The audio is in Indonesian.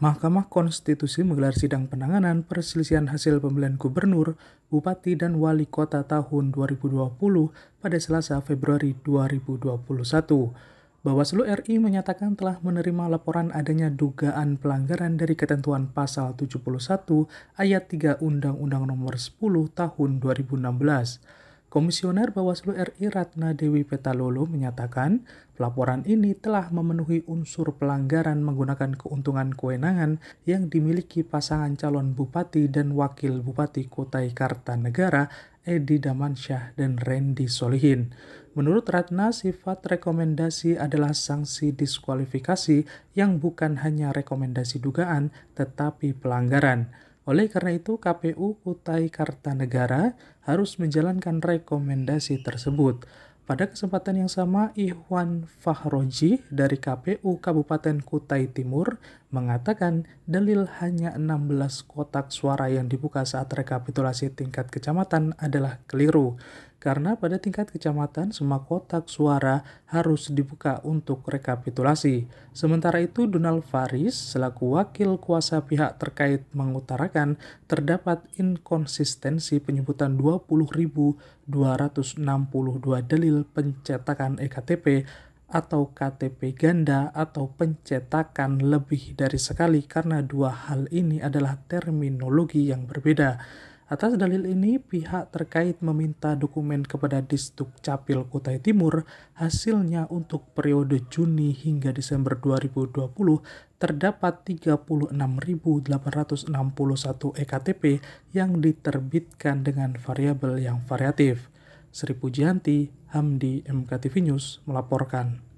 Mahkamah Konstitusi menggelar sidang penanganan perselisihan hasil pemilihan gubernur, bupati, dan wali kota tahun 2020 pada Selasa Februari 2021. Bawaslu RI menyatakan telah menerima laporan adanya dugaan pelanggaran dari ketentuan pasal 71 ayat 3 Undang-Undang Nomor 10 tahun 2016. Komisioner Bawaslu RI Ratna Dewi Petalolo menyatakan pelaporan ini telah memenuhi unsur pelanggaran menggunakan keuntungan kewenangan yang dimiliki pasangan calon bupati dan wakil bupati Kutai Kartanegara Edi Damansyah dan Randy Solihin. Menurut Ratna, sifat rekomendasi adalah sanksi diskualifikasi yang bukan hanya rekomendasi dugaan tetapi pelanggaran. Oleh karena itu, KPU Kutai Kartanegara harus menjalankan rekomendasi tersebut. Pada kesempatan yang sama, Ikhwan Fahroji dari KPU Kabupaten Kutai Timur mengatakan dalil hanya 16 kotak suara yang dibuka saat rekapitulasi tingkat kecamatan adalah keliru karena pada tingkat kecamatan semua kotak suara harus dibuka untuk rekapitulasi. Sementara itu Donald Faris selaku wakil kuasa pihak terkait mengutarakan terdapat inkonsistensi penyebutan 20.262 dalil pencetakan EKTP atau KTP ganda atau pencetakan lebih dari sekali karena dua hal ini adalah terminologi yang berbeda. Atas dalil ini, pihak terkait meminta dokumen kepada Distuk Capil Kutai Timur, hasilnya untuk periode Juni hingga Desember 2020 terdapat 36.861 EKTP e yang diterbitkan dengan variabel yang variatif. Sri Pujianti, Hamdi MKTV News melaporkan.